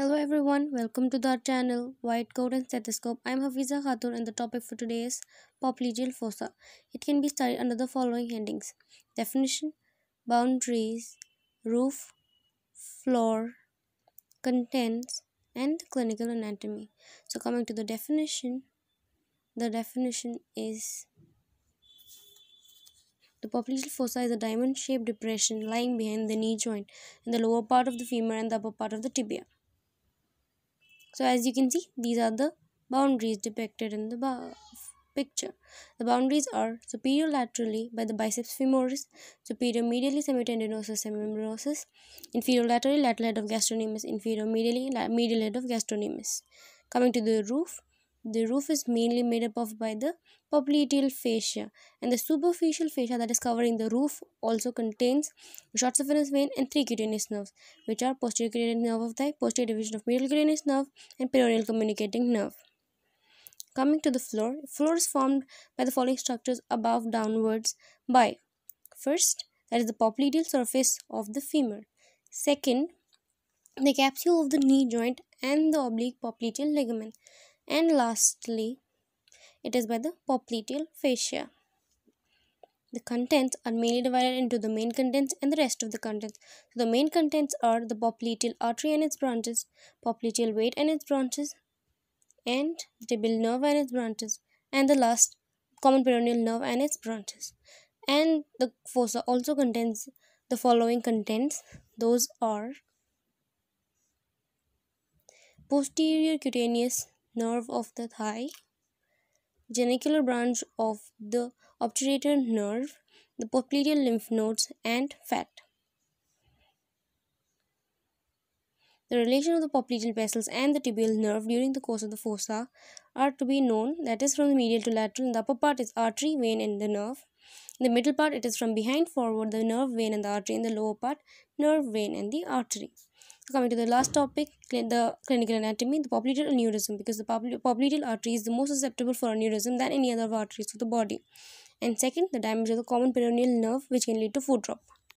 Hello everyone, welcome to our channel White Coat and Stethoscope. I am Hafiza Khatun and the topic for today is popliteal fossa. It can be studied under the following headings. Definition, boundaries, roof, floor, contents, and clinical anatomy. So coming to the definition, the definition is the popliteal fossa is a diamond-shaped depression lying behind the knee joint in the lower part of the femur and the upper part of the tibia. So as you can see, these are the boundaries depicted in the picture. The boundaries are superior laterally by the biceps femoris, superior medially semitendinosus semimembranosus, inferior laterally lateral head of gastrocnemius, inferior medially medial head of gastrocnemius. Coming to the roof, the roof is mainly made up of by the popliteal fascia and the superficial fascia that is covering the roof also contains short saphenous vein and three cutaneous nerves which are posterior cutaneous nerve of thigh, posterior division of medial cutaneous nerve and peroneal communicating nerve. Coming to the floor, floor is formed by the following structures above downwards by first that is the popliteal surface of the femur. Second, the capsule of the knee joint and the oblique popliteal ligament and lastly it is by the popliteal fascia. The contents are mainly divided into the main contents and the rest of the contents. So the main contents are the popliteal artery and its branches, popliteal vein and its branches, and the tibial nerve and its branches, and the last common peroneal nerve and its branches. And the fossa also contains the following contents. Those are posterior cutaneous nerve of the thigh, genicular branch of the obturator nerve, the popliteal lymph nodes, and fat. The relation of the popliteal vessels and the tibial nerve during the course of the fossa are to be known, that is from the medial to lateral. the upper part is artery, vein and the nerve. In the middle part it is from behind forward the nerve vein and the artery. In the lower part nerve vein and the artery coming to the last topic, the clinical anatomy, the popliteal aneurysm, because the popliteal artery is the most susceptible for aneurysm than any other arteries of the body. And second, the damage of the common peroneal nerve, which can lead to foot drop.